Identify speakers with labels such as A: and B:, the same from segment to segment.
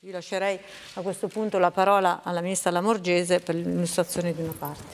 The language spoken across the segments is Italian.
A: Vi lascerei a questo punto la parola alla Ministra Lamorgese per l'illustrazione di una parte.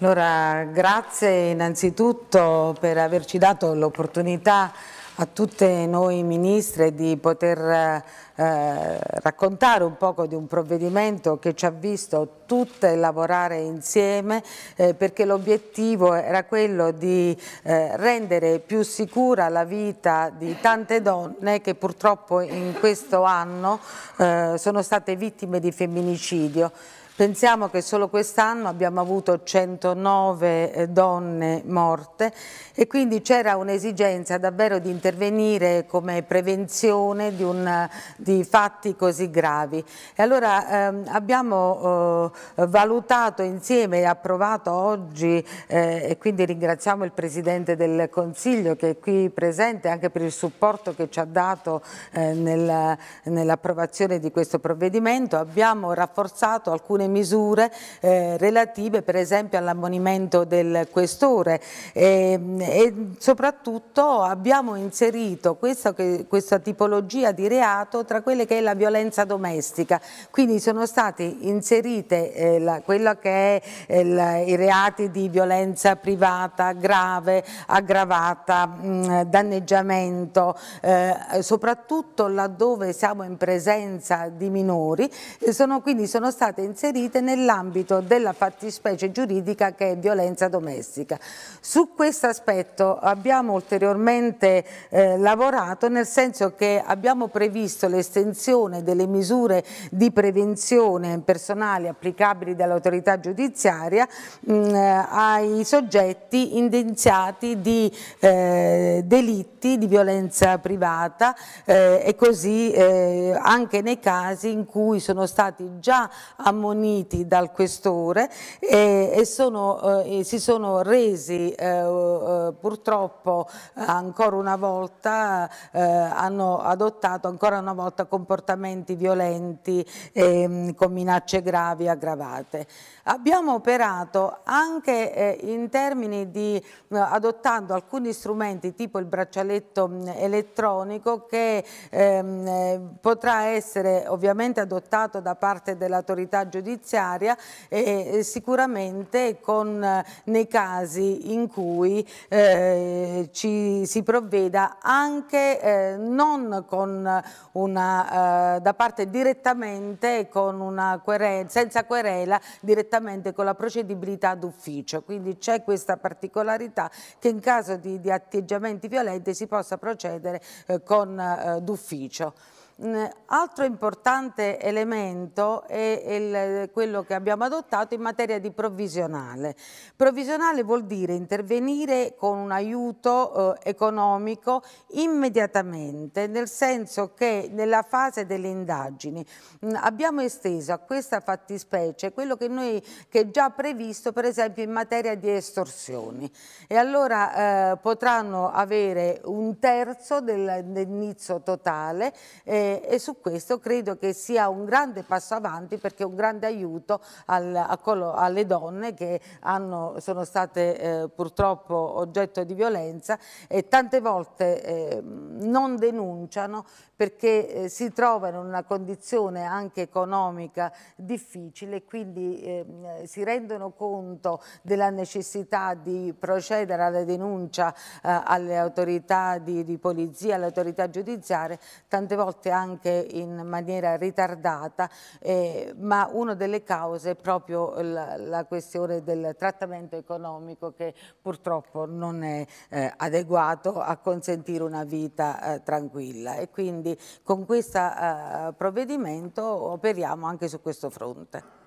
A: Allora, grazie innanzitutto per averci dato l'opportunità a tutte noi ministre di poter eh, eh, raccontare un poco di un provvedimento che ci ha visto tutte lavorare insieme eh, perché l'obiettivo era quello di eh, rendere più sicura la vita di tante donne che purtroppo in questo anno eh, sono state vittime di femminicidio. Pensiamo che solo quest'anno abbiamo avuto 109 eh, donne morte e quindi c'era un'esigenza davvero di intervenire come prevenzione di un, di di fatti così gravi. E allora ehm, abbiamo eh, valutato insieme e approvato oggi eh, e quindi ringraziamo il Presidente del Consiglio che è qui presente anche per il supporto che ci ha dato eh, nel, nell'approvazione di questo provvedimento. Abbiamo rafforzato alcune misure eh, relative per esempio all'ammonimento del questore e, ehm, e soprattutto abbiamo inserito questa, questa tipologia di reato tra quella che è la violenza domestica. Quindi sono state inserite eh, la, quello che è eh, i reati di violenza privata grave, aggravata, mh, mm, danneggiamento, eh, soprattutto laddove siamo in presenza di minori, sono, quindi sono state inserite nell'ambito della fattispecie giuridica che è violenza domestica. Su questo aspetto abbiamo ulteriormente eh, lavorato nel senso che abbiamo previsto le l'estensione delle misure di prevenzione personali applicabili dall'autorità giudiziaria mh, ai soggetti indenziati di eh, delitti di violenza privata eh, e così eh, anche nei casi in cui sono stati già ammoniti dal questore eh, e sono, eh, si sono resi eh, purtroppo ancora una volta hanno adottato ancora una volta denota comportamenti violenti ehm, con minacce gravi aggravate. Abbiamo operato anche eh, in termini di eh, adottando alcuni strumenti tipo il braccialetto mh, mm, elettronico che ehm, eh, potrà essere ovviamente adottato da parte dell'autorità giudiziaria e, e eh, sicuramente con, eh, nei casi in cui eh, ci si provveda anche non con una una, eh, da parte direttamente con una querela, senza querela, direttamente con la procedibilità d'ufficio. Quindi c'è questa particolarità che in caso di, di atteggiamenti violenti si possa procedere eh, con eh, d'ufficio. Mm, altro importante elemento è il, quello che abbiamo adottato in materia di provvisionale. Provvisionale vuol dire intervenire con un aiuto eh, economico immediatamente, nel senso che nella fase delle indagini mh, mm, abbiamo esteso a questa fattispecie quello che, noi, che, è già previsto per esempio in materia di estorsioni e allora eh, potranno avere un terzo dell'indennizzo totale eh, e, su questo credo che sia un grande passo avanti perché è un grande aiuto al, quello, alle donne che hanno, sono state eh, purtroppo oggetto di violenza e tante volte eh, non denunciano perché eh, si trovano in una condizione anche economica difficile quindi ehm, si rendono conto della necessità di procedere alla denuncia eh, alle autorità di, di polizia, alle autorità giudiziarie, tante volte anche in maniera ritardata, eh, ma una delle cause è proprio la, la, questione del trattamento economico che purtroppo non è eh, adeguato a consentire una vita eh, tranquilla e quindi con questo eh, provvedimento operiamo anche su questo fronte.